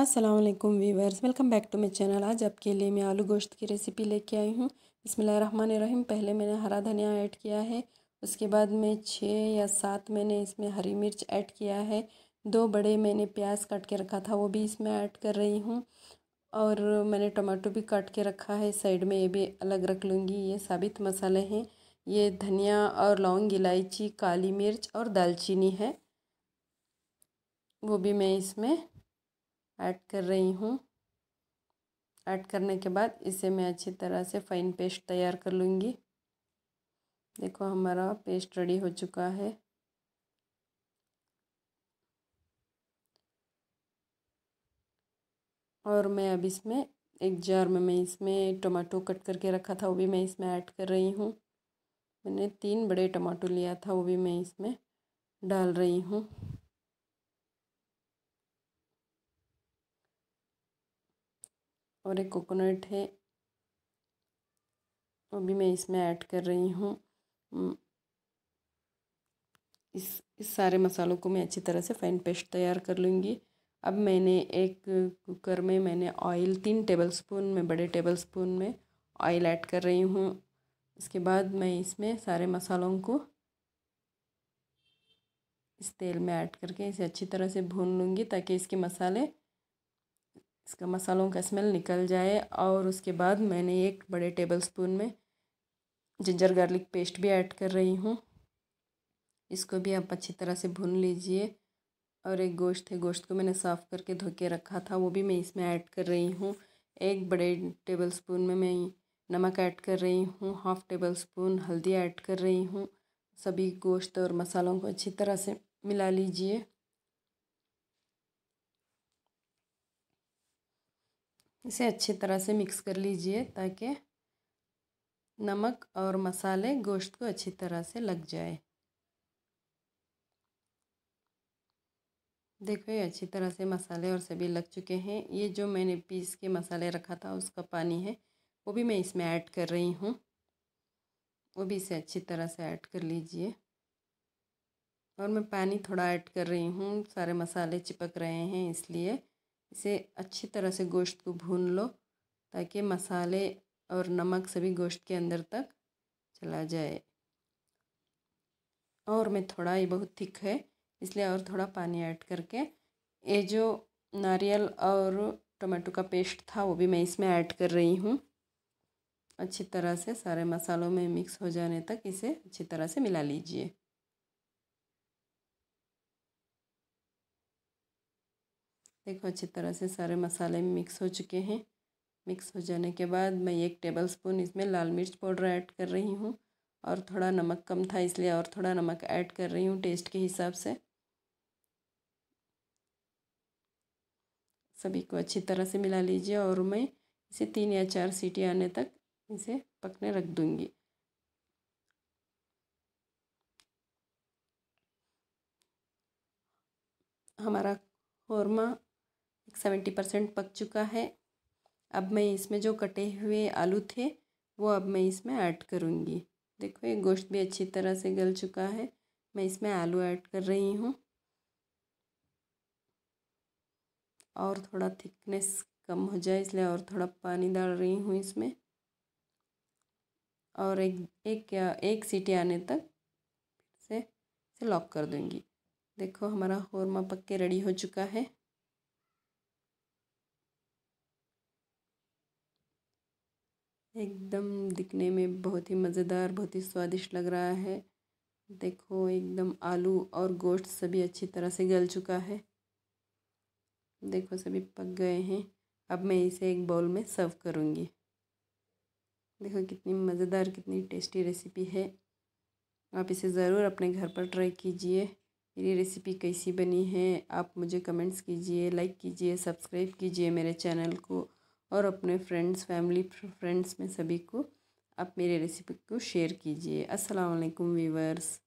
Aslam viewers welcome back to my channel आज आपके लिए मैं आलू गोश्त की रेसिपी लेके आई हूँ रहीम पहले मैंने हरा धनिया ऐड किया है उसके बाद में छः या सात मैंने इसमें हरी मिर्च ऐड किया है दो बड़े मैंने प्याज काट के रखा था वो भी इसमें ऐड कर रही हूँ और मैंने टमाटो भी काट के रखा है साइड में ये भी अलग रख लूँगी ये साबित मसाले हैं ये धनिया और लौंग इलायची काली मिर्च और दालचीनी है वो भी मैं इसमें ऐड कर रही हूँ ऐड करने के बाद इसे मैं अच्छी तरह से फ़ाइन पेस्ट तैयार कर लूँगी देखो हमारा पेस्ट रेडी हो चुका है और मैं अब इसमें एक जार में मैं इसमें टमाटो कट करके रखा था वो भी मैं इसमें ऐड कर रही हूँ मैंने तीन बड़े टमाटो लिया था वो भी मैं इसमें डाल रही हूँ और एक कोकोनट है वो भी मैं इसमें ऐड कर रही हूँ इस इस सारे मसालों को मैं अच्छी तरह से फ़ाइन पेस्ट तैयार कर लूँगी अब मैंने एक कुकर में मैंने ऑयल तीन टेबल स्पून में बड़े टेबल स्पून में ऑयल ऐड कर रही हूँ इसके बाद मैं इसमें सारे मसालों को इस तेल में ऐड करके इसे अच्छी तरह से भून लूँगी ताकि इसके मसाले इसका मसालों का स्मेल निकल जाए और उसके बाद मैंने एक बड़े टेबल स्पून में जिंजर गार्लिक पेस्ट भी ऐड कर रही हूँ इसको भी आप अच्छी तरह से भून लीजिए और एक गोश्त है गोश्त को मैंने साफ़ करके धो के रखा था वो भी मैं इसमें ऐड कर रही हूँ एक बड़े टेबल स्पून में मैं नमक ऐड कर रही हूँ हाफ़ टेबल स्पून हल्दी ऐड कर रही हूँ सभी गोश्त और मसालों को अच्छी तरह से मिला लीजिए इसे अच्छी तरह से मिक्स कर लीजिए ताकि नमक और मसाले गोश्त को अच्छी तरह से लग जाए देखो ये अच्छी तरह से मसाले और सभी लग चुके हैं ये जो मैंने पीस के मसाले रखा था उसका पानी है वो भी मैं इसमें ऐड कर रही हूँ वो भी इसे अच्छी तरह से ऐड कर लीजिए और मैं पानी थोड़ा ऐड कर रही हूँ सारे मसाले चिपक रहे हैं इसलिए इसे अच्छी तरह से गोश्त को भून लो ताकि मसाले और नमक सभी गोश्त के अंदर तक चला जाए और मैं थोड़ा ये बहुत थिक है इसलिए और थोड़ा पानी ऐड करके ये जो नारियल और टमाटो का पेस्ट था वो भी मैं इसमें ऐड कर रही हूँ अच्छी तरह से सारे मसालों में मिक्स हो जाने तक इसे अच्छी तरह से मिला लीजिए देखो अच्छी तरह से सारे मसाले मिक्स हो चुके हैं मिक्स हो जाने के बाद मैं एक टेबल स्पून इसमें लाल मिर्च पाउडर ऐड कर रही हूँ और थोड़ा नमक कम था इसलिए और थोड़ा नमक ऐड कर रही हूँ टेस्ट के हिसाब से सभी को अच्छी तरह से मिला लीजिए और मैं इसे तीन या चार सीटी आने तक इसे पकने रख दूँगी हमारा कौरमा सेवेंटी परसेंट पक चुका है अब मैं इसमें जो कटे हुए आलू थे वो अब मैं इसमें ऐड करूँगी देखो ये गोश्त भी अच्छी तरह से गल चुका है मैं इसमें आलू ऐड कर रही हूँ और थोड़ा थिकनेस कम हो जाए इसलिए और थोड़ा पानी डाल रही हूँ इसमें और एक एक एक सीटी आने तक से इसे लॉक कर दूँगी देखो हमारा होरमा पक के रेडी हो चुका है एकदम दिखने में बहुत ही मज़ेदार बहुत ही स्वादिष्ट लग रहा है देखो एकदम आलू और गोश्त सभी अच्छी तरह से गल चुका है देखो सभी पक गए हैं अब मैं इसे एक बाउल में सर्व करूँगी देखो कितनी मज़ेदार कितनी टेस्टी रेसिपी है आप इसे ज़रूर अपने घर पर ट्राई कीजिए मेरी रेसिपी कैसी बनी है आप मुझे कमेंट्स कीजिए लाइक कीजिए सब्सक्राइब कीजिए मेरे चैनल को और अपने फ्रेंड्स फैमिली फ्रेंड्स में सभी को आप मेरे रेसिपी को शेयर कीजिए अस्सलाम वालेकुम वीवर्स